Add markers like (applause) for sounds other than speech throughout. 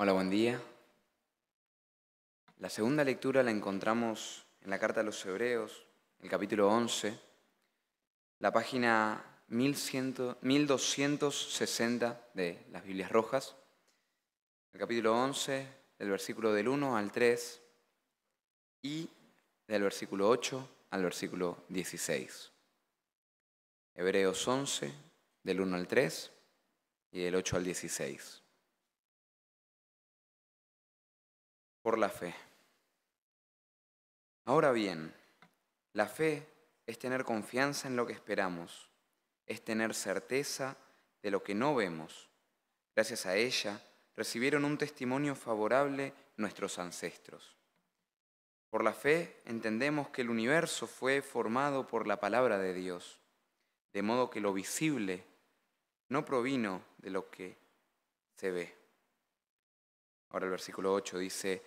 Hola, buen día. La segunda lectura la encontramos en la carta de los Hebreos, el capítulo 11, la página 1260 de las Biblias Rojas, el capítulo 11, del versículo del 1 al 3 y del versículo 8 al versículo 16. Hebreos 11, del 1 al 3 y del 8 al 16. por la fe. Ahora bien, la fe es tener confianza en lo que esperamos, es tener certeza de lo que no vemos. Gracias a ella recibieron un testimonio favorable nuestros ancestros. Por la fe entendemos que el universo fue formado por la palabra de Dios, de modo que lo visible no provino de lo que se ve. Ahora el versículo 8 dice,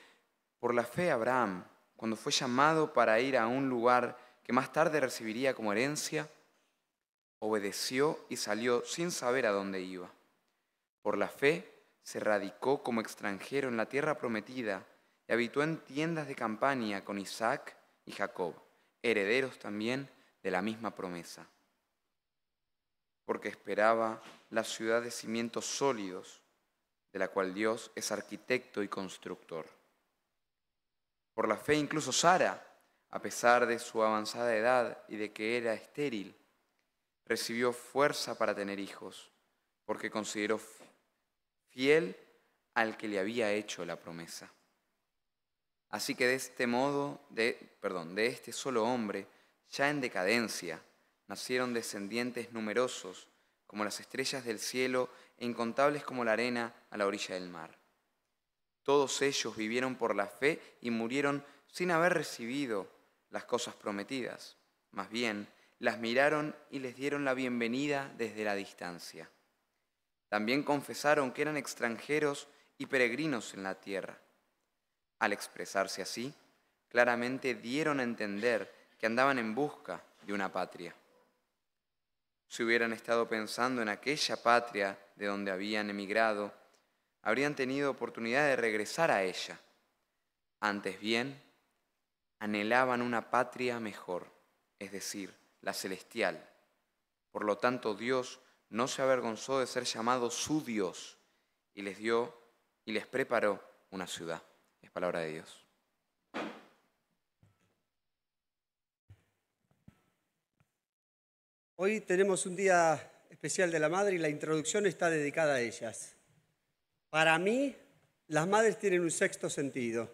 por la fe Abraham, cuando fue llamado para ir a un lugar que más tarde recibiría como herencia, obedeció y salió sin saber a dónde iba. Por la fe se radicó como extranjero en la tierra prometida y habitó en tiendas de campaña con Isaac y Jacob, herederos también de la misma promesa, porque esperaba la ciudad de cimientos sólidos de la cual Dios es arquitecto y constructor. Por la fe incluso Sara, a pesar de su avanzada edad y de que era estéril, recibió fuerza para tener hijos, porque consideró fiel al que le había hecho la promesa. Así que de este modo, de, perdón, de este solo hombre, ya en decadencia, nacieron descendientes numerosos, como las estrellas del cielo e incontables como la arena a la orilla del mar. Todos ellos vivieron por la fe y murieron sin haber recibido las cosas prometidas. Más bien, las miraron y les dieron la bienvenida desde la distancia. También confesaron que eran extranjeros y peregrinos en la tierra. Al expresarse así, claramente dieron a entender que andaban en busca de una patria. Si hubieran estado pensando en aquella patria de donde habían emigrado, habrían tenido oportunidad de regresar a ella. Antes bien, anhelaban una patria mejor, es decir, la celestial. Por lo tanto, Dios no se avergonzó de ser llamado su Dios y les dio y les preparó una ciudad. Es palabra de Dios. Hoy tenemos un día especial de la madre y la introducción está dedicada a ellas. Para mí, las madres tienen un sexto sentido.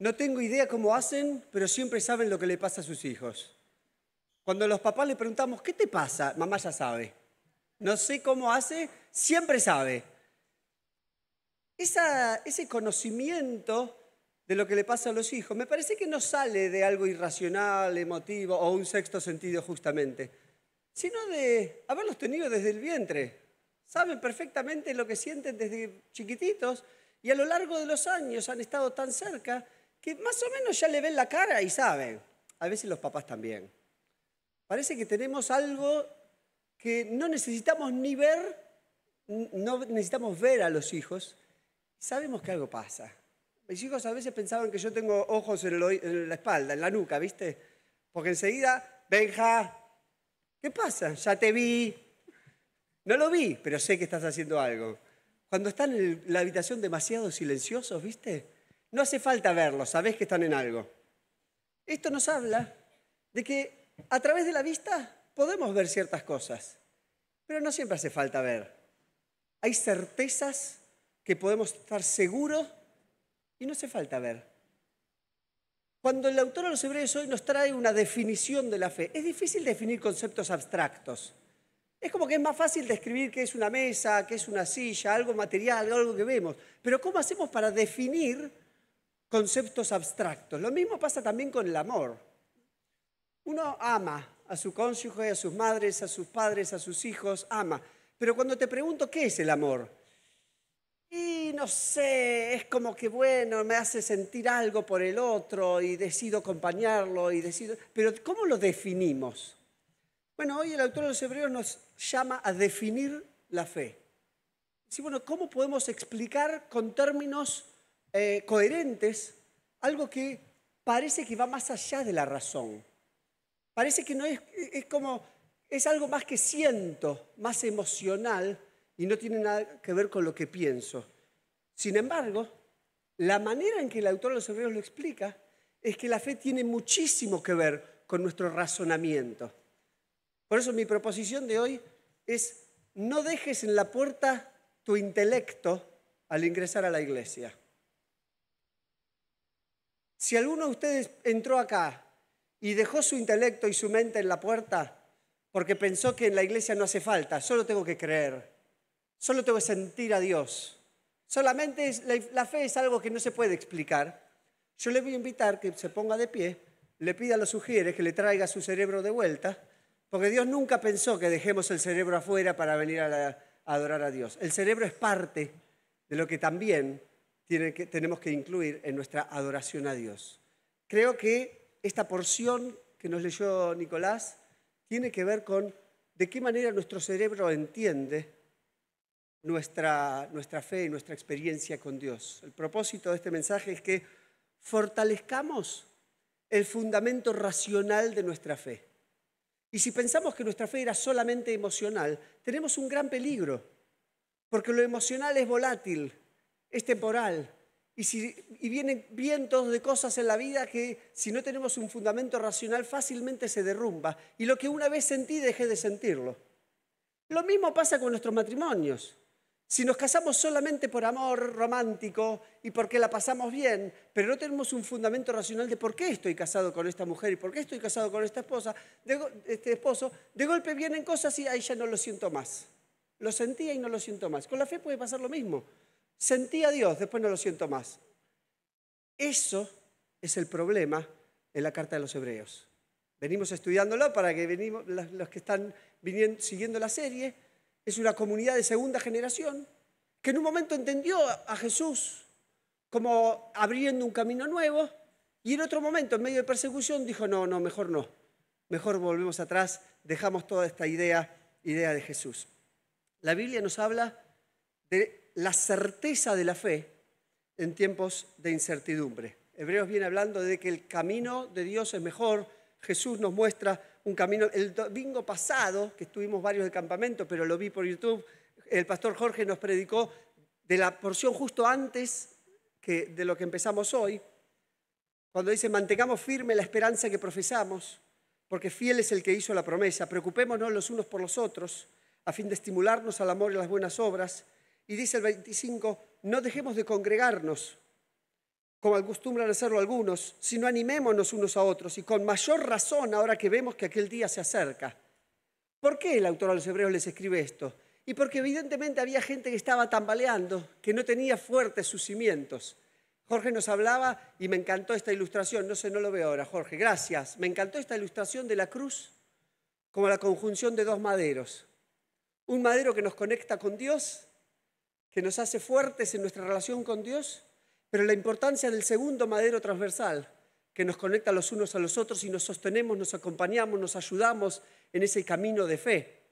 No tengo idea cómo hacen, pero siempre saben lo que le pasa a sus hijos. Cuando los papás le preguntamos, ¿qué te pasa? Mamá ya sabe. No sé cómo hace, siempre sabe. ese conocimiento de lo que le pasa a los hijos me parece que no sale de algo irracional, emotivo o un sexto sentido justamente sino de haberlos tenido desde el vientre. Saben perfectamente lo que sienten desde chiquititos y a lo largo de los años han estado tan cerca que más o menos ya le ven la cara y saben. A veces los papás también. Parece que tenemos algo que no necesitamos ni ver, no necesitamos ver a los hijos. Sabemos que algo pasa. Mis hijos a veces pensaban que yo tengo ojos en, la espalda, en la nuca, ¿viste? Porque enseguida, venja... ¿Qué pasa? Ya te vi. No lo vi, pero sé que estás haciendo algo. Cuando están en la habitación demasiado silenciosos, ¿viste? No hace falta verlos, sabés que están en algo. Esto nos habla de que a través de la vista podemos ver ciertas cosas, pero no siempre hace falta ver. Hay certezas que podemos estar seguros y no hace falta ver. Cuando el autor de los hebreos hoy nos trae una definición de la fe, es difícil definir conceptos abstractos. Es como que es más fácil describir qué es una mesa, qué es una silla, algo material, algo que vemos. Pero ¿cómo hacemos para definir conceptos abstractos? Lo mismo pasa también con el amor. Uno ama a su cónyuge, a sus madres, a sus padres, a sus hijos, ama. Pero cuando te pregunto qué es el amor, y no sé, es como que bueno, me hace sentir algo por el otro y decido acompañarlo y decido... Pero ¿cómo lo definimos? Bueno, hoy el autor de los Hebreos nos llama a definir la fe. Sí, bueno, ¿cómo podemos explicar con términos eh, coherentes algo que parece que va más allá de la razón? Parece que no es, es como, es algo más que siento, más emocional, y no tiene nada que ver con lo que pienso. Sin embargo, la manera en que el autor de los Hebreos lo explica es que la fe tiene muchísimo que ver con nuestro razonamiento. Por eso mi proposición de hoy es no dejes en la puerta tu intelecto al ingresar a la iglesia. Si alguno de ustedes entró acá y dejó su intelecto y su mente en la puerta porque pensó que en la iglesia no hace falta, solo tengo que creer, Solo tengo que sentir a Dios. Solamente la, fe es algo que no se puede explicar. Yo le voy a invitar que se ponga de pie, le pida a los sugieres que le traiga su cerebro de vuelta, porque Dios nunca pensó que dejemos el cerebro afuera para venir a, adorar a Dios. El cerebro es parte de lo que también tenemos que incluir en nuestra adoración a Dios. Creo que esta porción que nos leyó Nicolás tiene que ver con de qué manera nuestro cerebro entiende nuestra, nuestra fe y nuestra experiencia con Dios. El propósito de este mensaje es que fortalezcamos el fundamento racional de nuestra fe. Y si pensamos que nuestra fe era solamente emocional, tenemos un gran peligro, porque lo emocional es volátil, es temporal, y, si, y vienen vientos de cosas en la vida que si no tenemos un fundamento racional fácilmente se derrumba, y lo que una vez sentí dejé de sentirlo. Lo mismo pasa con nuestros matrimonios. Si nos casamos solamente por amor romántico y porque la pasamos bien, pero no tenemos un fundamento racional de por qué estoy casado con esta mujer y por qué estoy casado con esta esposa, de, este esposo, de golpe vienen cosas y ahí ya no lo siento más. Lo sentía y no lo siento más. Con la fe puede pasar lo mismo. Sentía a Dios, después no lo siento más. Eso es el problema en la carta de los hebreos. Venimos estudiándolo para que venimos, los que están siguiendo la serie es una comunidad de segunda generación que en un momento entendió a Jesús como abriendo un camino nuevo y en otro momento, en medio de persecución, dijo, no, no, mejor no, mejor volvemos atrás, dejamos toda esta idea, idea de Jesús. La Biblia nos habla de la certeza de la fe en tiempos de incertidumbre. Hebreos viene hablando de que el camino de Dios es mejor, Jesús nos muestra un camino. El domingo pasado, que estuvimos varios de campamento, pero lo vi por YouTube, el pastor Jorge nos predicó de la porción justo antes que, de lo que empezamos hoy, cuando dice, mantengamos firme la esperanza que profesamos, porque fiel es el que hizo la promesa, preocupémonos los unos por los otros, a fin de estimularnos al amor y las buenas obras. Y dice el 25, no dejemos de congregarnos como acostumbran hacerlo algunos, sino animémonos unos a otros y con mayor razón ahora que vemos que aquel día se acerca. ¿Por qué el autor a los hebreos les escribe esto? Y porque evidentemente había gente que estaba tambaleando, que no tenía fuertes sus cimientos. Jorge nos hablaba y me encantó esta ilustración, no sé, no lo veo ahora, Jorge, gracias. Me encantó esta ilustración de la cruz como la conjunción de dos maderos. Un madero que nos conecta con Dios, que nos hace fuertes en nuestra relación con Dios pero la importancia del segundo madero transversal, que nos conecta los unos a los otros y nos sostenemos, nos acompañamos, nos ayudamos en ese camino de fe.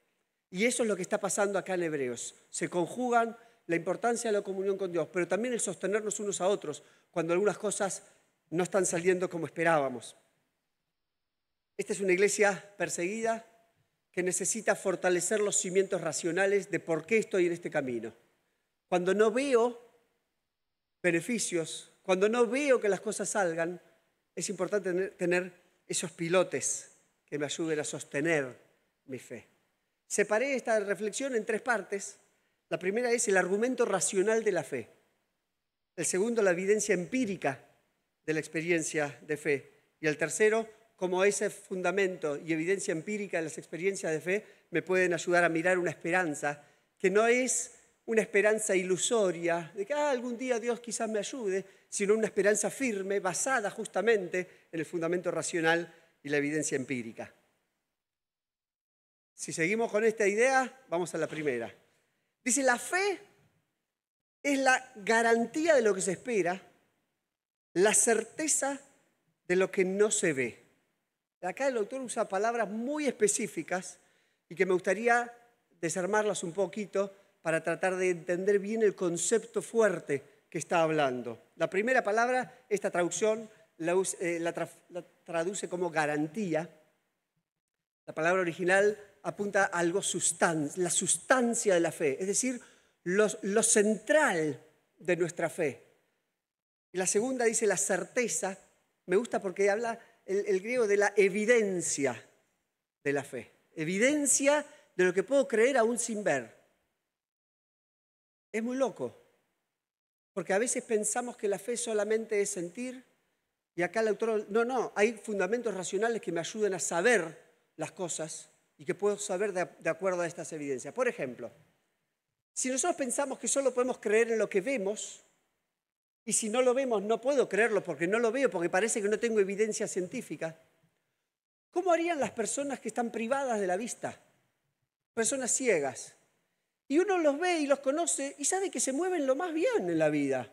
Y eso es lo que está pasando acá en Hebreos. Se conjugan la importancia de la comunión con Dios, pero también el sostenernos unos a otros cuando algunas cosas no están saliendo como esperábamos. Esta es una iglesia perseguida que necesita fortalecer los cimientos racionales de por qué estoy en este camino. Cuando no veo beneficios, cuando no veo que las cosas salgan, es importante tener, esos pilotes que me ayuden a sostener mi fe. Separé esta reflexión en tres partes. La primera es el argumento racional de la fe. El segundo, la evidencia empírica de la experiencia de fe. Y el tercero, cómo ese fundamento y evidencia empírica de las experiencias de fe me pueden ayudar a mirar una esperanza que no es una esperanza ilusoria de que ah, algún día Dios quizás me ayude, sino una esperanza firme basada justamente en el fundamento racional y la evidencia empírica. Si seguimos con esta idea, vamos a la primera. Dice, la fe es la garantía de lo que se espera, la certeza de lo que no se ve. Acá el autor usa palabras muy específicas y que me gustaría desarmarlas un poquito para tratar de entender bien el concepto fuerte que está hablando. La primera palabra, esta traducción eh, la, traduce como garantía. La palabra original apunta a algo sustan la sustancia de la fe, es decir, lo central de nuestra fe. Y la segunda dice la certeza. Me gusta porque habla el griego de la evidencia de la fe. Evidencia de lo que puedo creer aún sin ver. Es muy loco, porque a veces pensamos que la fe solamente es sentir, y acá el autor, no, no, hay fundamentos racionales que me ayuden a saber las cosas y que puedo saber de, de acuerdo a estas evidencias. Por ejemplo, si nosotros pensamos que solo podemos creer en lo que vemos, y si no lo vemos, no puedo creerlo porque no lo veo, porque parece que no tengo evidencia científica. ¿Cómo harían las personas que están privadas de la vista? Personas ciegas. Y uno los ve y los conoce y sabe que se mueven lo más bien en la vida.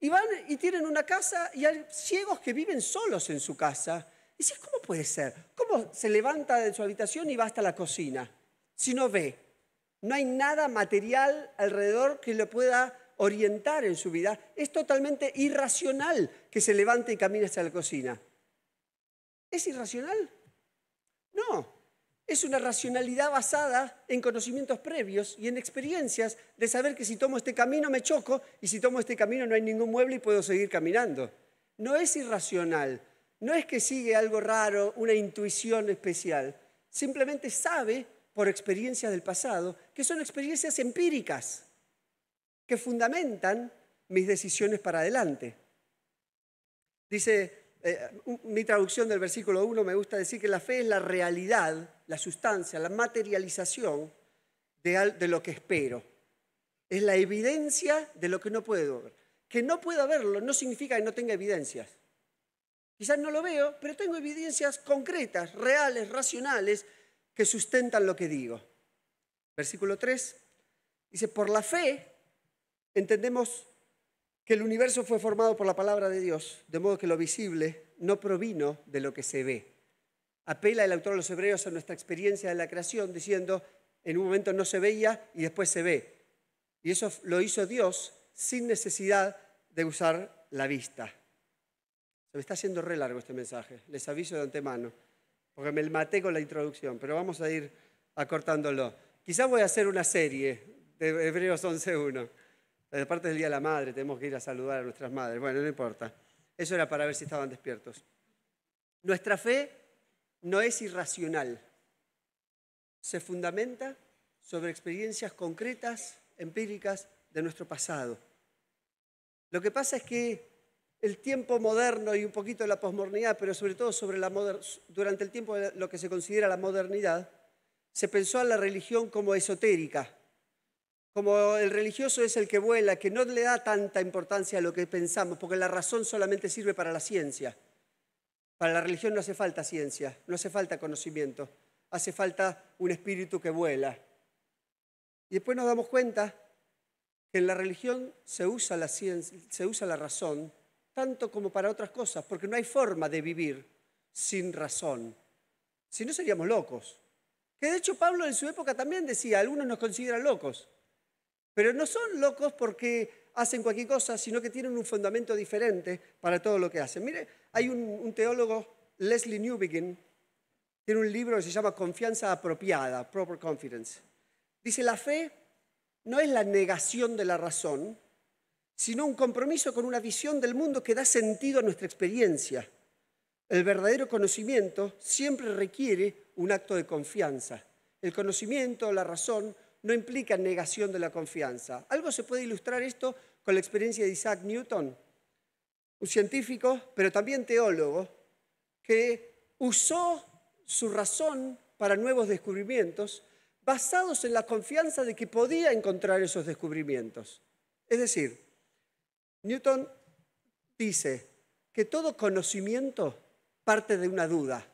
Y van y tienen una casa y hay ciegos que viven solos en su casa. Y dices, ¿cómo puede ser? ¿Cómo se levanta de su habitación y va hasta la cocina? Si no ve, no hay nada material alrededor que lo pueda orientar en su vida. Es totalmente irracional que se levante y camine hasta la cocina. ¿Es irracional? No, es una racionalidad basada en conocimientos previos y en experiencias de saber que si tomo este camino me choco y si tomo este camino no hay ningún mueble y puedo seguir caminando. No es irracional, no es que sigue algo raro, una intuición especial, simplemente sabe por experiencias del pasado que son experiencias empíricas que fundamentan mis decisiones para adelante. Dice eh, mi traducción del versículo 1, me gusta decir que la fe es la realidad la sustancia, la materialización de, lo que espero. Es la evidencia de lo que no puedo ver. Que no pueda verlo no significa que no tenga evidencias. Quizás no lo veo, pero tengo evidencias concretas, reales, racionales, que sustentan lo que digo. Versículo 3 dice, por la fe entendemos que el universo fue formado por la palabra de Dios, de modo que lo visible no provino de lo que se ve apela el autor de los Hebreos a nuestra experiencia de la creación, diciendo, en un momento no se veía y después se ve. Y eso lo hizo Dios sin necesidad de usar la vista. Se me está haciendo re largo este mensaje, les aviso de antemano, porque me maté con la introducción, pero vamos a ir acortándolo. Quizás voy a hacer una serie de Hebreos 11.1. De parte del Día de la Madre, tenemos que ir a saludar a nuestras madres. Bueno, no importa. Eso era para ver si estaban despiertos. Nuestra fe no es irracional. Se fundamenta sobre experiencias concretas, empíricas de nuestro pasado. Lo que pasa es que el tiempo moderno y un poquito la posmodernidad, pero sobre todo durante el tiempo de lo que se considera la modernidad, se pensó a la religión como esotérica, como el religioso es el que vuela, que no le da tanta importancia a lo que pensamos, porque la razón solamente sirve para la ciencia. Para la religión no hace falta ciencia, no hace falta conocimiento, hace falta un espíritu que vuela. Y después nos damos cuenta que en la religión se usa la, ciencia, se usa la razón tanto como para otras cosas, porque no hay forma de vivir sin razón. Si no seríamos locos. Que de hecho Pablo en su época también decía, algunos nos consideran locos, pero no son locos porque hacen cualquier cosa, sino que tienen un fundamento diferente para todo lo que hacen. Mire, hay un, teólogo, Leslie Newbegin, tiene un libro que se llama Confianza apropiada, Proper Confidence. Dice, la fe no es la negación de la razón, sino un compromiso con una visión del mundo que da sentido a nuestra experiencia. El verdadero conocimiento siempre requiere un acto de confianza. El conocimiento, la razón, no implica negación de la confianza. Algo se puede ilustrar esto con la experiencia de Isaac Newton, un científico, pero también teólogo, que usó su razón para nuevos descubrimientos basados en la confianza de que podía encontrar esos descubrimientos. Es decir, Newton dice que todo conocimiento parte de una duda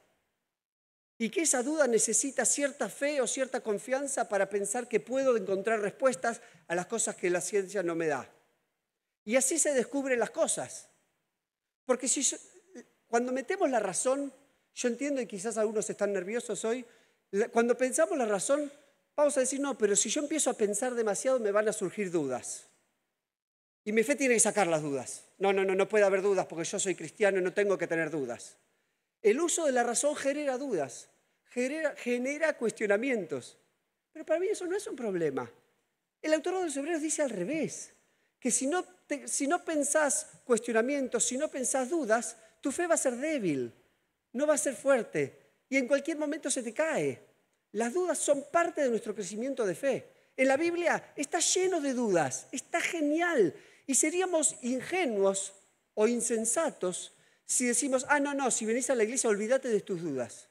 y que esa duda necesita cierta fe o cierta confianza para pensar que puedo encontrar respuestas a las cosas que la ciencia no me da. Y así se descubren las cosas. Porque si cuando metemos la razón, yo entiendo y quizás algunos están nerviosos hoy, cuando pensamos la razón, vamos a decir, no, pero si yo empiezo a pensar demasiado me van a surgir dudas. Y mi fe tiene que sacar las dudas. No, no, no, no puede haber dudas porque yo soy cristiano y no tengo que tener dudas. El uso de la razón genera dudas, genera, genera cuestionamientos. Pero para mí eso no es un problema. El autor de los Hebreos dice al revés que si no, pensás cuestionamientos, si no pensás dudas, tu fe va a ser débil, no va a ser fuerte y en cualquier momento se te cae. Las dudas son parte de nuestro crecimiento de fe. En la Biblia está lleno de dudas, está genial y seríamos ingenuos o insensatos si decimos, ah, no, no, si venís a la iglesia olvídate de tus dudas.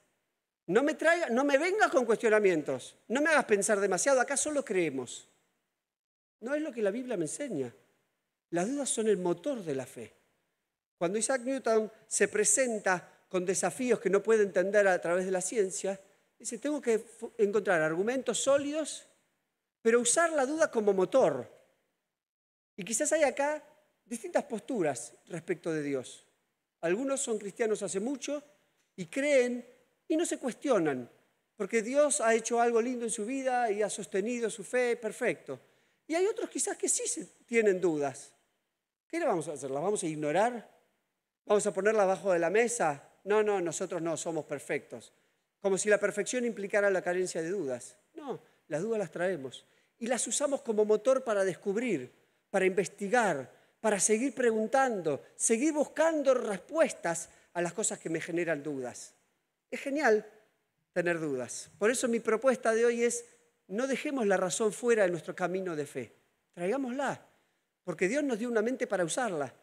No me, traiga, no me vengas con cuestionamientos, no me hagas pensar demasiado, acá solo creemos. No es lo que la Biblia me enseña. Las dudas son el motor de la fe. Cuando Isaac Newton se presenta con desafíos que no puede entender a través de la ciencia, dice, tengo que encontrar argumentos sólidos, pero usar la duda como motor. Y quizás hay acá distintas posturas respecto de Dios. Algunos son cristianos hace mucho y creen y no se cuestionan, porque Dios ha hecho algo lindo en su vida y ha sostenido su fe perfecto. Y hay otros quizás que sí tienen dudas ¿Qué le vamos a hacer? ¿La vamos a ignorar? ¿Vamos a ponerla abajo de la mesa? No, no, nosotros no somos perfectos. Como si la perfección implicara la carencia de dudas. No, las dudas las traemos y las usamos como motor para descubrir, para investigar, para seguir preguntando, seguir buscando respuestas a las cosas que me generan dudas. Es genial tener dudas. Por eso mi propuesta de hoy es, no dejemos la razón fuera de nuestro camino de fe, traigámosla porque Dios nos dio una mente para usarla,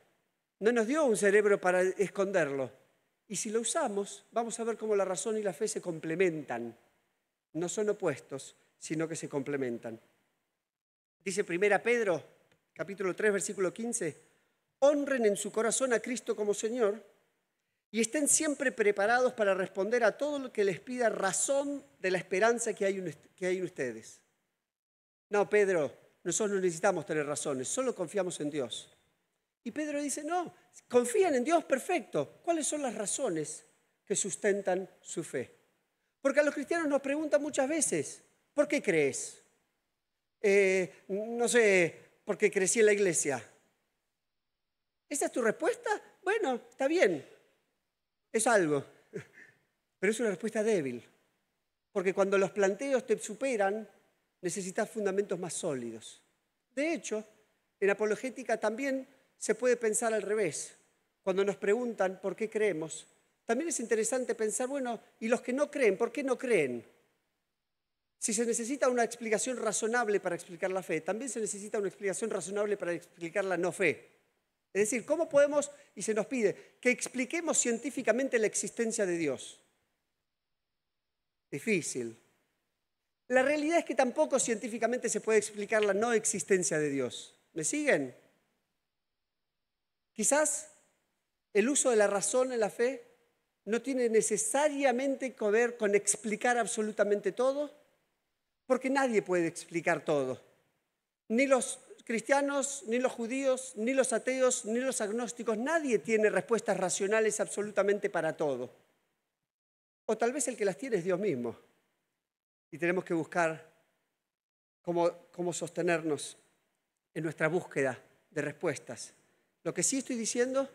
no nos dio un cerebro para esconderlo. Y si lo usamos, vamos a ver cómo la razón y la fe se complementan. No son opuestos, sino que se complementan. Dice Primera Pedro, capítulo 3, versículo 15, honren en su corazón a Cristo como Señor y estén siempre preparados para responder a todo lo que les pida razón de la esperanza que hay, en ustedes. No, Pedro, nosotros no necesitamos tener razones, solo confiamos en Dios. Y Pedro dice, no, confían en Dios, perfecto. ¿Cuáles son las razones que sustentan su fe? Porque a los cristianos nos preguntan muchas veces, ¿por qué crees? Eh, no sé, porque crecí en la iglesia. ¿Esa es tu respuesta? Bueno, está bien, es algo, (laughs) pero es una respuesta débil. Porque cuando los planteos te superan, necesitas fundamentos más sólidos. De hecho, en apologética también se puede pensar al revés. Cuando nos preguntan por qué creemos, también es interesante pensar, bueno, ¿y los que no creen, por qué no creen? Si se necesita una explicación razonable para explicar la fe, también se necesita una explicación razonable para explicar la no fe. Es decir, ¿cómo podemos, y se nos pide, que expliquemos científicamente la existencia de Dios? Difícil, la realidad es que tampoco científicamente se puede explicar la no existencia de Dios. ¿Me siguen? Quizás el uso de la razón en la fe no tiene necesariamente que ver con explicar absolutamente todo, porque nadie puede explicar todo. Ni los cristianos, ni los judíos, ni los ateos, ni los agnósticos, nadie tiene respuestas racionales absolutamente para todo. O tal vez el que las tiene es Dios mismo y tenemos que buscar cómo, sostenernos en nuestra búsqueda de respuestas. Lo que sí estoy diciendo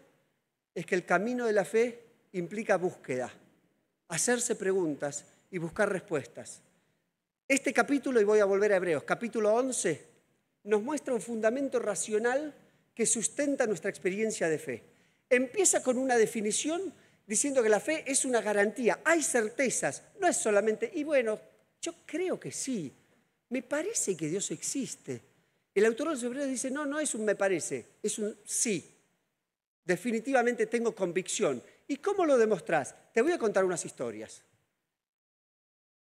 es que el camino de la fe implica búsqueda, hacerse preguntas y buscar respuestas. Este capítulo, y voy a volver a Hebreos, capítulo 11, nos muestra un fundamento racional que sustenta nuestra experiencia de fe. Empieza con una definición diciendo que la fe es una garantía, hay certezas, no es solamente, y bueno, yo creo que sí. Me parece que Dios existe. El autor de los Hebreos dice, no, no es un me parece, es un sí. Definitivamente tengo convicción. ¿Y cómo lo demostrás? Te voy a contar unas historias.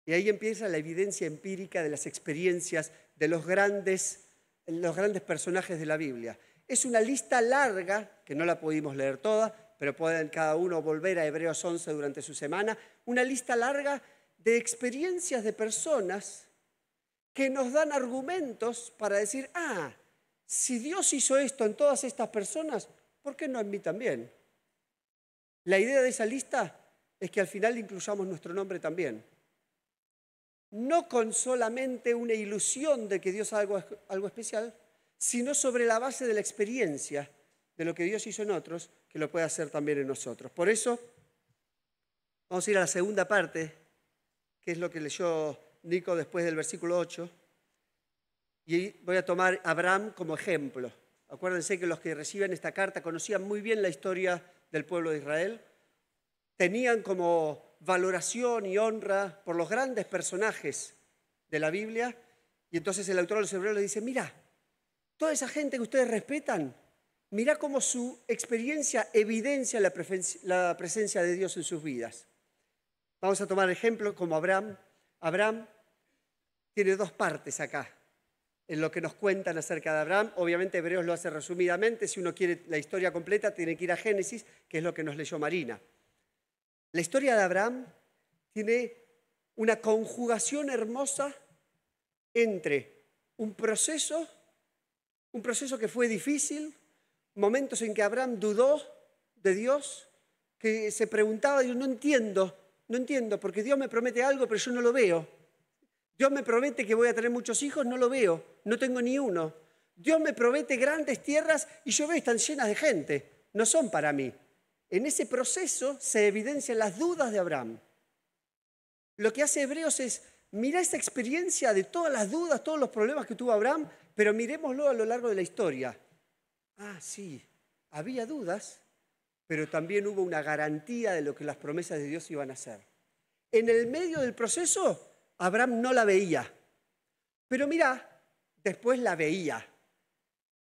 Y ahí empieza la evidencia empírica de las experiencias de los grandes, los grandes personajes de la Biblia. Es una lista larga, que no la pudimos leer toda, pero pueden cada uno volver a Hebreos 11 durante su semana, una lista larga de experiencias de personas que nos dan argumentos para decir, ah, si Dios hizo esto en todas estas personas, ¿por qué no en mí también? La idea de esa lista es que al final incluyamos nuestro nombre también. No con solamente una ilusión de que Dios haga algo, algo especial, sino sobre la base de la experiencia de lo que Dios hizo en otros, que lo puede hacer también en nosotros. Por eso, vamos a ir a la segunda parte que es lo que leyó Nico después del versículo 8. Y voy a tomar a Abraham como ejemplo. Acuérdense que los que reciben esta carta conocían muy bien la historia del pueblo de Israel, tenían como valoración y honra por los grandes personajes de la Biblia, y entonces el autor de los Hebreos le dice, mira, toda esa gente que ustedes respetan, mira cómo su experiencia evidencia la presencia de Dios en sus vidas. Vamos a tomar ejemplo como Abraham. Abraham tiene dos partes acá en lo que nos cuentan acerca de Abraham. Obviamente Hebreos lo hace resumidamente. Si uno quiere la historia completa, tiene que ir a Génesis, que es lo que nos leyó Marina. La historia de Abraham tiene una conjugación hermosa entre un proceso, un proceso que fue difícil, momentos en que Abraham dudó de Dios, que se preguntaba, yo no entiendo no entiendo, porque Dios me promete algo, pero yo no lo veo. Dios me promete que voy a tener muchos hijos, no lo veo, no tengo ni uno. Dios me promete grandes tierras y yo veo están llenas de gente, no son para mí. En ese proceso se evidencian las dudas de Abraham. Lo que hace Hebreos es, mira esa experiencia de todas las dudas, todos los problemas que tuvo Abraham, pero miremoslo a lo largo de la historia. Ah, sí, había dudas, pero también hubo una garantía de lo que las promesas de Dios iban a ser. En el medio del proceso, Abraham no la veía, pero mira, después la veía.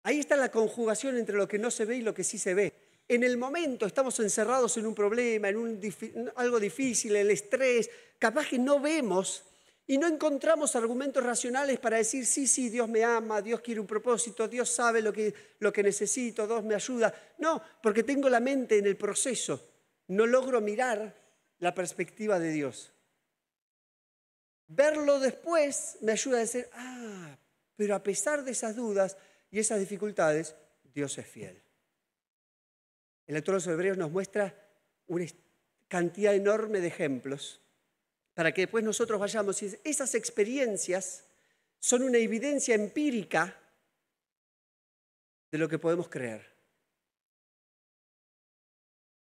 Ahí está la conjugación entre lo que no se ve y lo que sí se ve. En el momento estamos encerrados en un problema, en algo difícil, el estrés, capaz que no vemos y no encontramos argumentos racionales para decir, sí, sí, Dios me ama, Dios quiere un propósito, Dios sabe lo que, necesito, Dios me ayuda. No, porque tengo la mente en el proceso. No logro mirar la perspectiva de Dios. Verlo después me ayuda a decir, ah, pero a pesar de esas dudas y esas dificultades, Dios es fiel. El autor de los Hebreos nos muestra una cantidad enorme de ejemplos para que después nosotros vayamos. esas experiencias son una evidencia empírica de lo que podemos creer.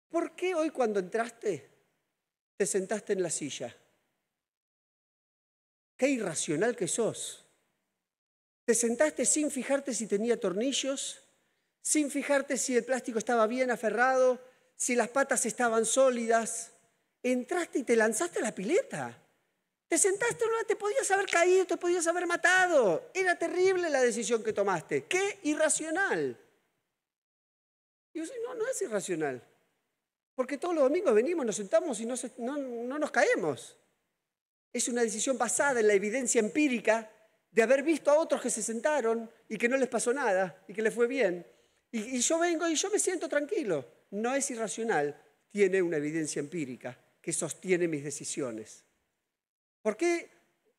¿Por qué hoy cuando entraste te sentaste en la silla? Qué irracional que sos. Te sentaste sin fijarte si tenía tornillos, sin fijarte si el plástico estaba bien aferrado, si las patas estaban sólidas, entraste y te lanzaste a la pileta. Te sentaste, no te podías haber caído, te podías haber matado. Era terrible la decisión que tomaste. ¡Qué irracional! yo digo, no, no es irracional. Porque todos los domingos venimos, nos sentamos y no, nos caemos. Es una decisión basada en la evidencia empírica de haber visto a otros que se sentaron y que no les pasó nada y que les fue bien. y yo vengo y yo me siento tranquilo. No es irracional, tiene una evidencia empírica que sostiene mis decisiones. Porque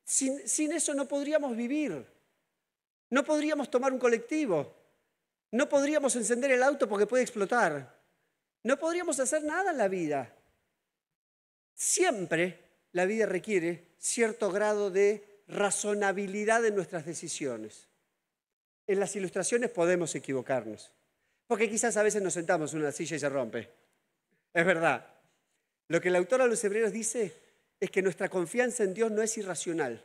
sin, sin eso no podríamos vivir, no podríamos tomar un colectivo, no podríamos encender el auto porque puede explotar, no podríamos hacer nada en la vida. Siempre la vida requiere cierto grado de razonabilidad en nuestras decisiones. En las ilustraciones podemos equivocarnos, porque quizás a veces nos sentamos en una silla y se rompe. Es verdad, lo que el autor a los hebreos dice es que nuestra confianza en Dios no es irracional,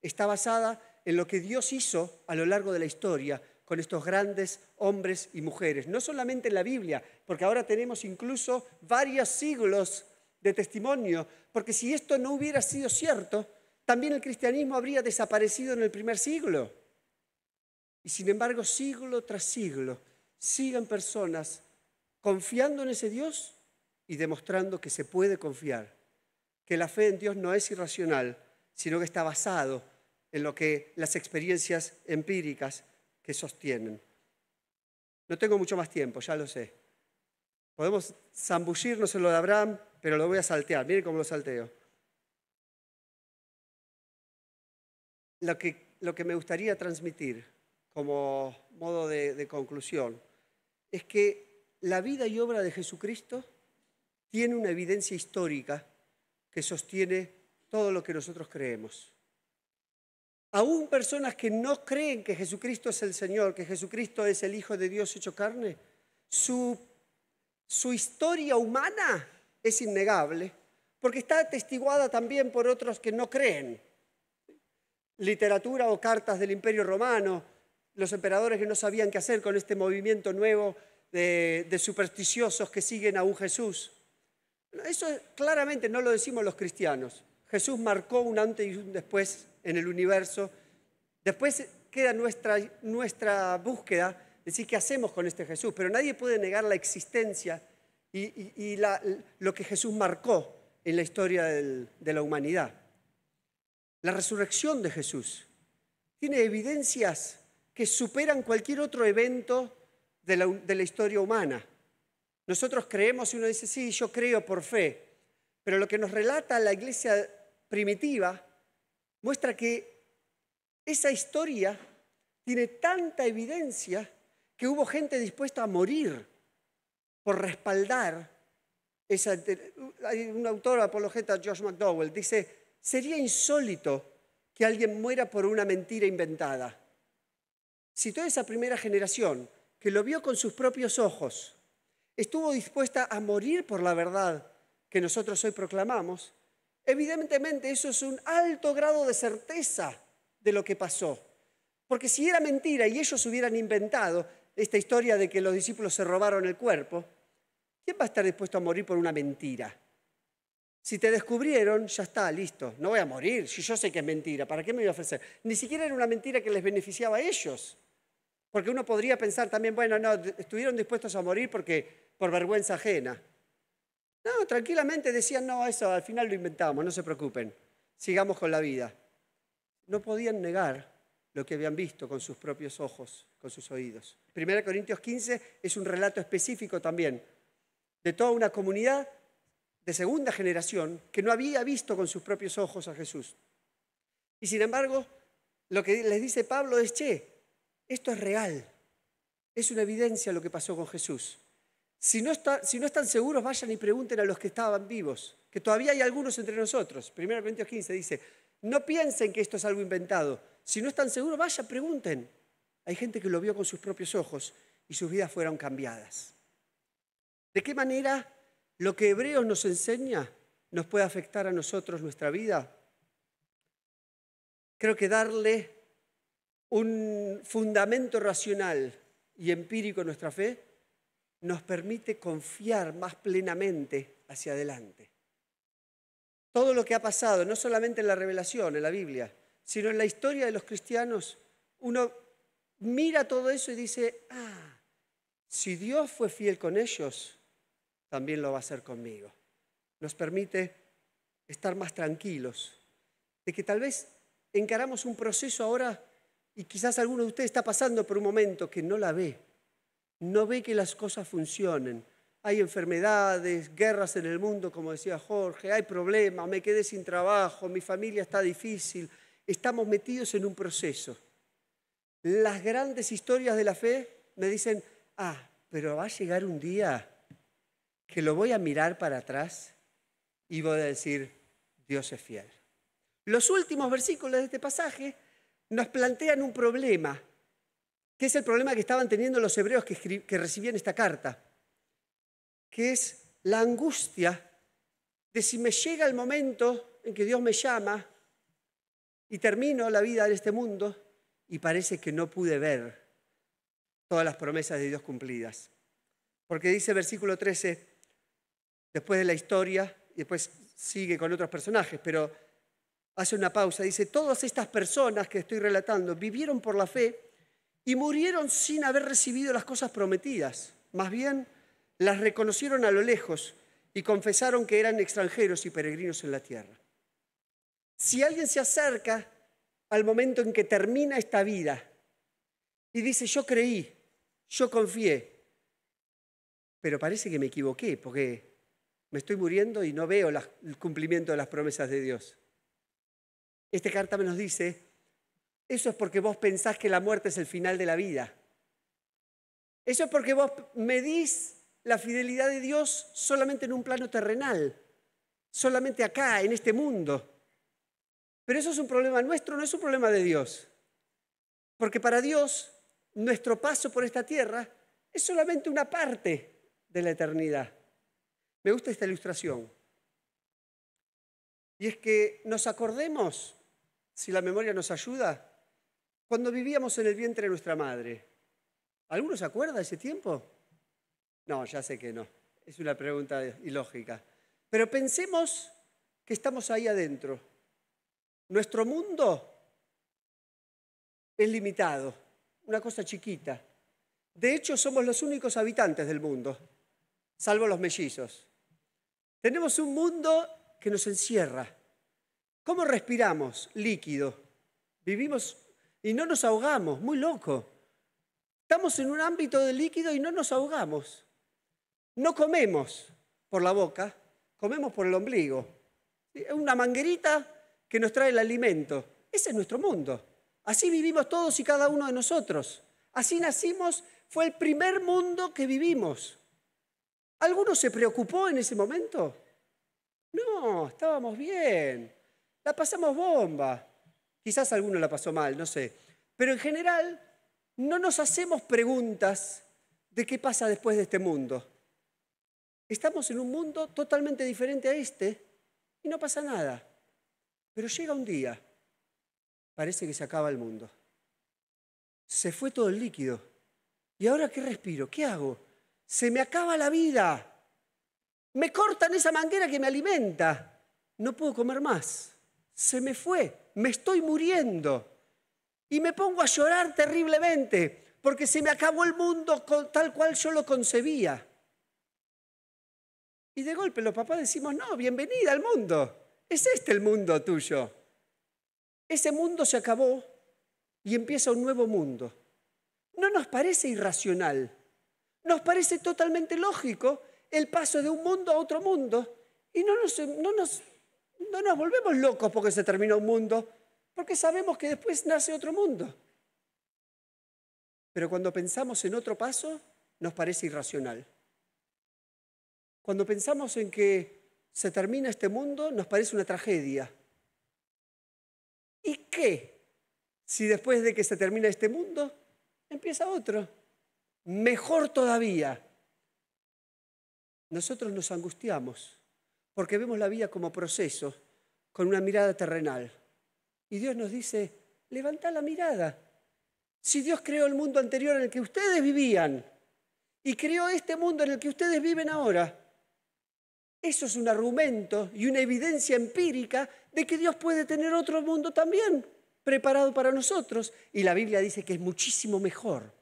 está basada en lo que Dios hizo a lo largo de la historia con estos grandes hombres y mujeres, no solamente en la Biblia, porque ahora tenemos incluso varios siglos de testimonio, porque si esto no hubiera sido cierto, también el cristianismo habría desaparecido en el primer siglo. Y sin embargo, siglo tras siglo, siguen personas confiando en ese Dios y demostrando que se puede confiar, que la fe en Dios no es irracional, sino que está basado en lo que las experiencias empíricas que sostienen. No tengo mucho más tiempo, ya lo sé. Podemos zambullirnos en lo de Abraham, pero lo voy a saltear. Miren cómo lo salteo. Lo que, me gustaría transmitir como modo de conclusión es que la vida y obra de Jesucristo tiene una evidencia histórica que sostiene todo lo que nosotros creemos. Aún personas que no creen que Jesucristo es el Señor, que Jesucristo es el Hijo de Dios hecho carne, su, historia humana es innegable, porque está atestiguada también por otros que no creen. Literatura o cartas del Imperio Romano, los emperadores que no sabían qué hacer con este movimiento nuevo de supersticiosos que siguen a un Jesús. Eso claramente no lo decimos los cristianos. Jesús marcó un antes y un después en el universo. Después queda nuestra, nuestra búsqueda, decir qué hacemos con este Jesús, pero nadie puede negar la existencia y, lo que Jesús marcó en la historia de la humanidad. La resurrección de Jesús tiene evidencias que superan cualquier otro evento de la historia humana. Nosotros creemos y uno dice, sí, yo creo por fe. Pero lo que nos relata la iglesia primitiva muestra que esa historia tiene tanta evidencia que hubo gente dispuesta a morir por respaldar esa... Hay un autor apologeta, George McDowell, dice, sería insólito que alguien muera por una mentira inventada. Si toda esa primera generación que lo vio con sus propios ojos, estuvo dispuesta a morir por la verdad que nosotros hoy proclamamos, evidentemente eso es un alto grado de certeza de lo que pasó. Porque si era mentira y ellos hubieran inventado esta historia de que los discípulos se robaron el cuerpo, ¿quién va a estar dispuesto a morir por una mentira? Si te descubrieron, ya está, listo, no voy a morir, si yo sé que es mentira, ¿para qué me voy a ofrecer? Ni siquiera era una mentira que les beneficiaba a ellos. Porque uno podría pensar también, bueno, no, estuvieron dispuestos a morir porque por vergüenza ajena. No, tranquilamente decían, no, eso al final lo inventamos, no se preocupen, sigamos con la vida. No podían negar lo que habían visto con sus propios ojos, con sus oídos. 1 Corintios 15 es un relato específico también de toda una comunidad de segunda generación que no había visto con sus propios ojos a Jesús. Y sin embargo, lo que les dice Pablo es, che, esto es real, es una evidencia lo que pasó con Jesús. Si no, están seguros, vayan y pregunten a los que estaban vivos, que todavía hay algunos entre nosotros. 1 Corintios 15 dice, no piensen que esto es algo inventado. Si no están seguros, vayan, pregunten. Hay gente que lo vio con sus propios ojos y sus vidas fueron cambiadas. ¿De qué manera lo que Hebreos nos enseña nos puede afectar a nosotros nuestra vida? Creo que darle un fundamento racional y empírico a nuestra fe nos permite confiar más plenamente hacia adelante. Todo lo que ha pasado, no solamente en la revelación, en la Biblia, sino en la historia de los cristianos, uno mira todo eso y dice, ah, si Dios fue fiel con ellos, también lo va a hacer conmigo. Nos permite estar más tranquilos, de que tal vez encaramos un proceso ahora y quizás alguno de ustedes está pasando por un momento que no la ve, no ve que las cosas funcionen. Hay enfermedades, guerras en el mundo, como decía Jorge, hay problemas, me quedé sin trabajo, mi familia está difícil, estamos metidos en un proceso. Las grandes historias de la fe me dicen, ah, pero va a llegar un día que lo voy a mirar para atrás y voy a decir, Dios es fiel. Los últimos versículos de este pasaje nos plantean un problema ¿Qué es el problema que estaban teniendo los hebreos que, recibían esta carta, que es la angustia de si me llega el momento en que Dios me llama y termino la vida en este mundo y parece que no pude ver todas las promesas de Dios cumplidas. Porque dice versículo 13, después de la historia, y después sigue con otros personajes, pero hace una pausa, dice, todas estas personas que estoy relatando vivieron por la fe y murieron sin haber recibido las cosas prometidas. Más bien, las reconocieron a lo lejos y confesaron que eran extranjeros y peregrinos en la tierra. Si alguien se acerca al momento en que termina esta vida y dice, yo creí, yo confié, pero parece que me equivoqué porque me estoy muriendo y no veo el cumplimiento de las promesas de Dios. Esta carta nos dice, eso es porque vos pensás que la muerte es el final de la vida. Eso es porque vos medís la fidelidad de Dios solamente en un plano terrenal, solamente acá, en este mundo. Pero eso es un problema nuestro, no es un problema de Dios. Porque para Dios, nuestro paso por esta tierra es solamente una parte de la eternidad. Me gusta esta ilustración. Y es que nos acordemos, si la memoria nos ayuda, cuando vivíamos en el vientre de nuestra madre. ¿Alguno se acuerda de ese tiempo? No, ya sé que no. Es una pregunta ilógica. Pero pensemos que estamos ahí adentro. Nuestro mundo es limitado, una cosa chiquita. De hecho, somos los únicos habitantes del mundo, salvo los mellizos. Tenemos un mundo que nos encierra. ¿Cómo respiramos líquido? Vivimos y no nos ahogamos, muy loco. Estamos en un ámbito de líquido y no nos ahogamos. No comemos por la boca, comemos por el ombligo. Es una manguerita que nos trae el alimento. Ese es nuestro mundo. Así vivimos todos y cada uno de nosotros. Así nacimos, fue el primer mundo que vivimos. ¿Alguno se preocupó en ese momento? No, estábamos bien. La pasamos bomba. Quizás alguno la pasó mal, no sé. Pero en general no nos hacemos preguntas de qué pasa después de este mundo. Estamos en un mundo totalmente diferente a este y no pasa nada. Pero llega un día, parece que se acaba el mundo. Se fue todo el líquido. ¿Y ahora qué respiro? ¿Qué hago? Se me acaba la vida. Me cortan esa manguera que me alimenta. No puedo comer más se me fue, me estoy muriendo. Y me pongo a llorar terriblemente porque se me acabó el mundo tal cual yo lo concebía. Y de golpe los papás decimos, no, bienvenida al mundo. Es este el mundo tuyo. Ese mundo se acabó y empieza un nuevo mundo. No nos parece irracional, nos parece totalmente lógico el paso de un mundo a otro mundo y no nos, no nos no nos volvemos locos porque se termina un mundo, porque sabemos que después nace otro mundo. Pero cuando pensamos en otro paso, nos parece irracional. Cuando pensamos en que se termina este mundo, nos parece una tragedia. ¿Y qué si después de que se termina este mundo, empieza otro? Mejor todavía. Nosotros nos angustiamos porque vemos la vida como proceso, con una mirada terrenal. Y Dios nos dice, levanta la mirada. Si Dios creó el mundo anterior en el que ustedes vivían y creó este mundo en el que ustedes viven ahora, eso es un argumento y una evidencia empírica de que Dios puede tener otro mundo también preparado para nosotros. Y la Biblia dice que es muchísimo mejor.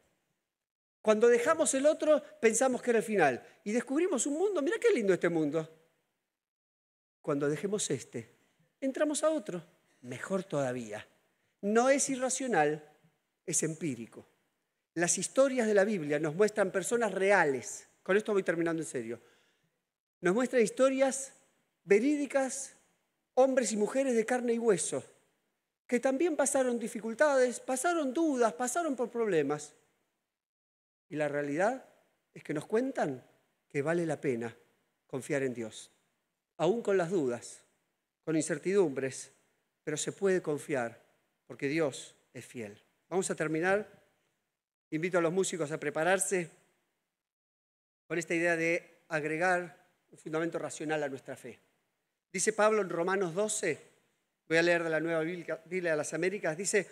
Cuando dejamos el otro, pensamos que era el final. Y descubrimos un mundo, mira qué lindo este mundo. Cuando dejemos este, entramos a otro, mejor todavía. No es irracional, es empírico. Las historias de la Biblia nos muestran personas reales, con esto voy terminando en serio, nos muestran historias verídicas, hombres y mujeres de carne y hueso, que también pasaron dificultades, pasaron dudas, pasaron por problemas. Y la realidad es que nos cuentan que vale la pena confiar en Dios aún con las dudas, con incertidumbres, pero se puede confiar porque Dios es fiel. Vamos a terminar. Invito a los músicos a prepararse con esta idea de agregar un fundamento racional a nuestra fe. Dice Pablo en Romanos 12, voy a leer de la Nueva Biblia a las Américas, dice,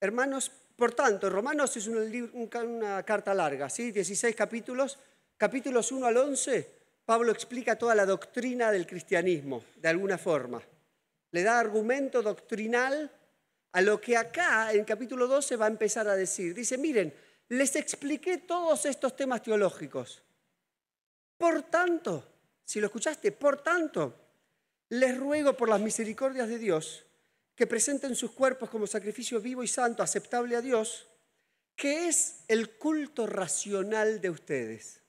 hermanos, por tanto, Romanos es una, carta larga, ¿sí? 16 capítulos, capítulos 1 al 11 Pablo explica toda la doctrina del cristianismo, de alguna forma. Le da argumento doctrinal a lo que acá en capítulo 12 va a empezar a decir. Dice, miren, les expliqué todos estos temas teológicos. Por tanto, si lo escuchaste, por tanto, les ruego por las misericordias de Dios que presenten sus cuerpos como sacrificio vivo y santo, aceptable a Dios, que es el culto racional de ustedes.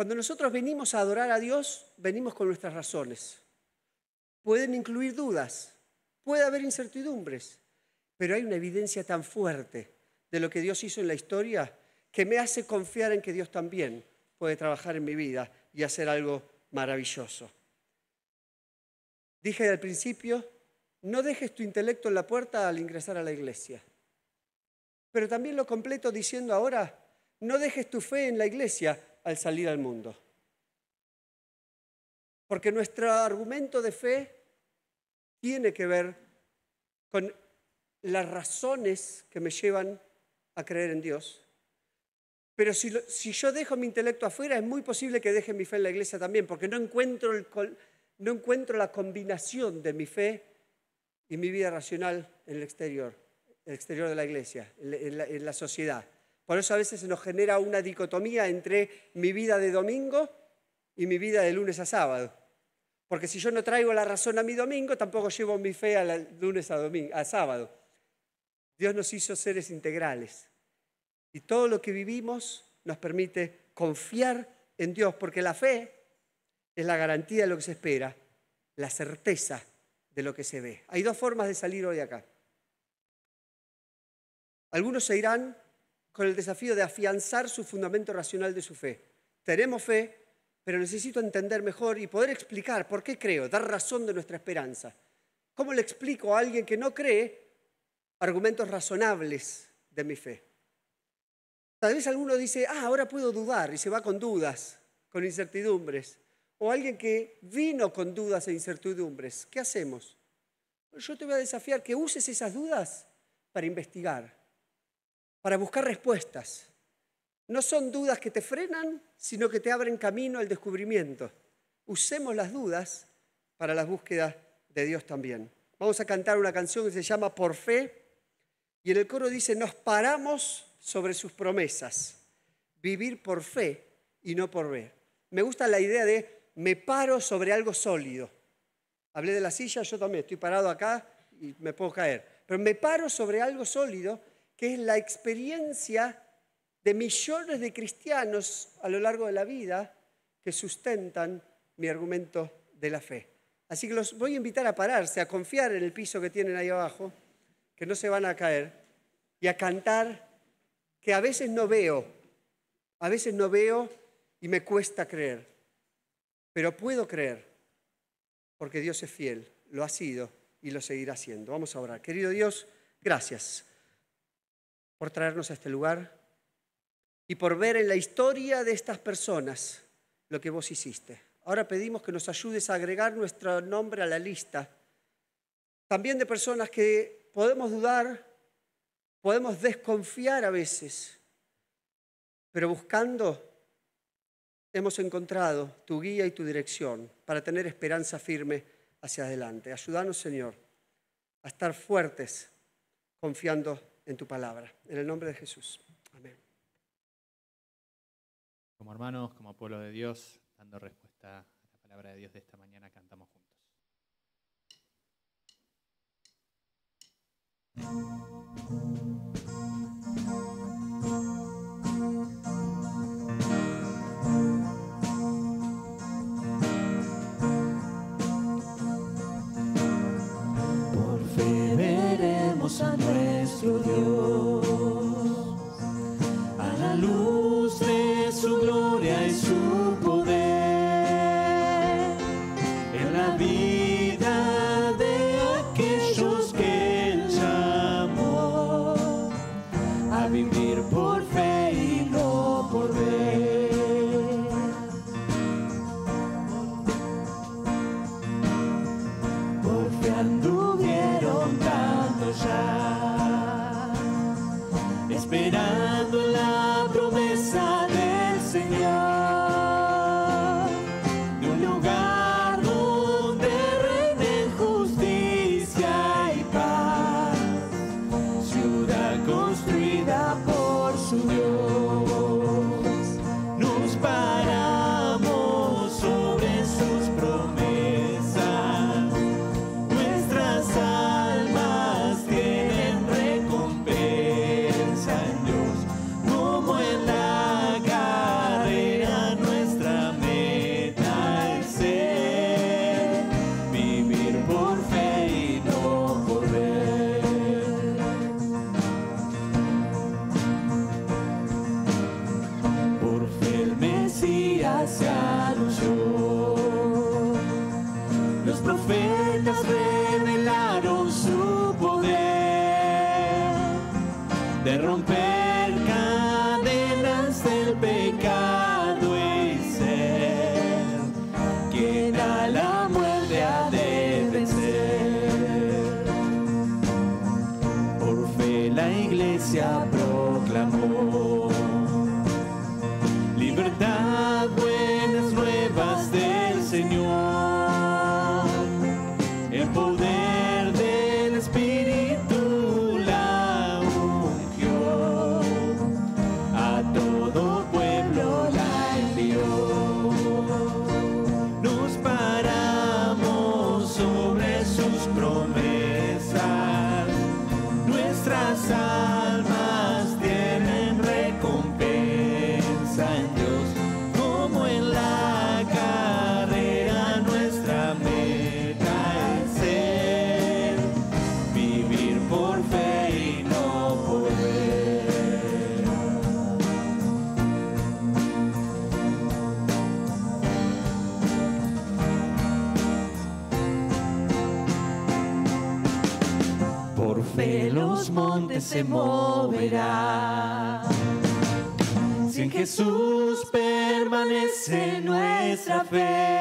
Cuando nosotros venimos a adorar a Dios, venimos con nuestras razones. Pueden incluir dudas, puede haber incertidumbres, pero hay una evidencia tan fuerte de lo que Dios hizo en la historia que me hace confiar en que Dios también puede trabajar en mi vida y hacer algo maravilloso. Dije al principio, no dejes tu intelecto en la puerta al ingresar a la iglesia. Pero también lo completo diciendo ahora, no dejes tu fe en la iglesia al salir al mundo. Porque nuestro argumento de fe tiene que ver con las razones que me llevan a creer en Dios. Pero si, yo dejo mi intelecto afuera, es muy posible que deje mi fe en la iglesia también, porque no encuentro, no encuentro la combinación de mi fe y mi vida racional en el exterior, el exterior de la iglesia, en la sociedad. Por eso a veces se nos genera una dicotomía entre mi vida de domingo y mi vida de lunes a sábado. Porque si yo no traigo la razón a mi domingo, tampoco llevo mi fe a lunes a, domingo, a sábado. Dios nos hizo seres integrales. Y todo lo que vivimos nos permite confiar en Dios, porque la fe es la garantía de lo que se espera, la certeza de lo que se ve. Hay dos formas de salir hoy acá. Algunos se irán con el desafío de afianzar su fundamento racional de su fe. Tenemos fe, pero necesito entender mejor y poder explicar por qué creo, dar razón de nuestra esperanza. ¿Cómo le explico a alguien que no cree argumentos razonables de mi fe? Tal vez alguno dice, ah, ahora puedo dudar y se va con dudas, con incertidumbres. O alguien que vino con dudas e incertidumbres. ¿Qué hacemos? Yo te voy a desafiar que uses esas dudas para investigar, para buscar respuestas. No son dudas que te frenan, sino que te abren camino al descubrimiento. Usemos las dudas para las búsquedas de Dios también. Vamos a cantar una canción que se llama Por Fe y en el coro dice, nos paramos sobre sus promesas, vivir por fe y no por ver. Me gusta la idea de me paro sobre algo sólido. Hablé de la silla, yo también estoy parado acá y me puedo caer. Pero me paro sobre algo sólido que es la experiencia de millones de cristianos a lo largo de la vida que sustentan mi argumento de la fe. Así que los voy a invitar a pararse, a confiar en el piso que tienen ahí abajo, que no se van a caer, y a cantar que a veces no veo, a veces no veo y me cuesta creer, pero puedo creer, porque Dios es fiel, lo ha sido y lo seguirá siendo. Vamos a orar. Querido Dios, gracias por traernos a este lugar y por ver en la historia de estas personas lo que vos hiciste. Ahora pedimos que nos ayudes a agregar nuestro nombre a la lista, también de personas que podemos dudar, podemos desconfiar a veces, pero buscando hemos encontrado tu guía y tu dirección para tener esperanza firme hacia adelante. Ayúdanos, Señor, a estar fuertes confiando en tu palabra. En el nombre de Jesús. Amén. Como hermanos, como pueblo de Dios, dando respuesta a la palabra de Dios de esta mañana, cantamos juntos. Por veremos nuestro Dios. again. se moverá. Si en Jesús permanece nuestra fe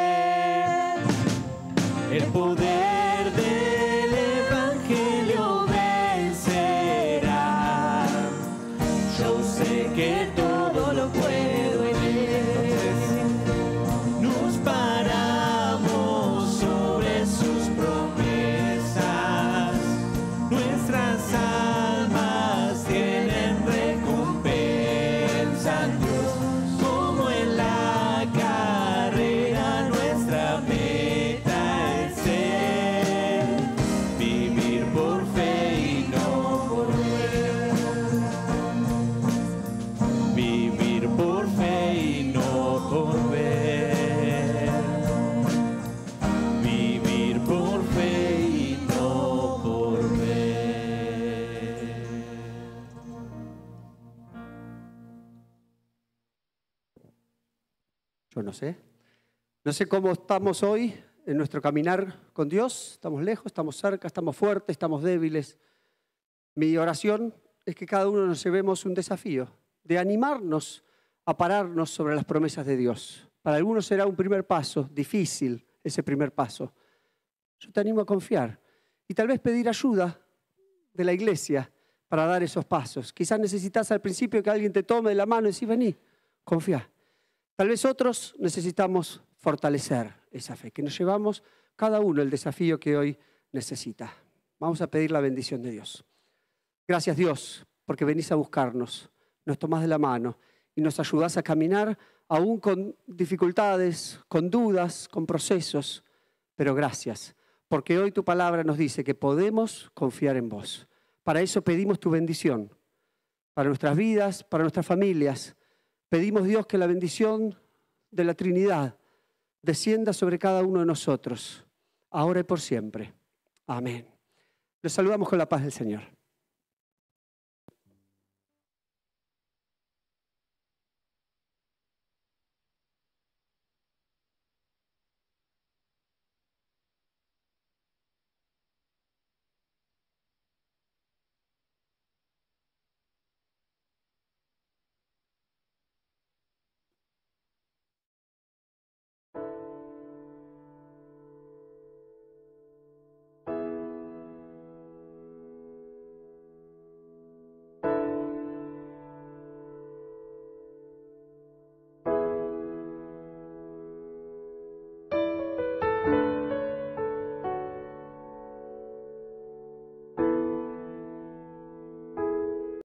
No sé cómo estamos hoy en nuestro caminar con Dios. Estamos lejos, estamos cerca, estamos fuertes, estamos débiles. Mi oración es que cada uno nos llevemos un desafío de animarnos a pararnos sobre las promesas de Dios. Para algunos será un primer paso, difícil ese primer paso. Yo te animo a confiar y tal vez pedir ayuda de la iglesia para dar esos pasos. Quizás necesitas al principio que alguien te tome de la mano y decir vení, confía. Tal vez otros necesitamos fortalecer esa fe, que nos llevamos cada uno el desafío que hoy necesita. Vamos a pedir la bendición de Dios. Gracias Dios, porque venís a buscarnos, nos tomás de la mano y nos ayudás a caminar aún con dificultades, con dudas, con procesos, pero gracias, porque hoy tu palabra nos dice que podemos confiar en vos. Para eso pedimos tu bendición, para nuestras vidas, para nuestras familias. Pedimos Dios que la bendición de la Trinidad descienda sobre cada uno de nosotros, ahora y por siempre. Amén. Los saludamos con la paz del Señor.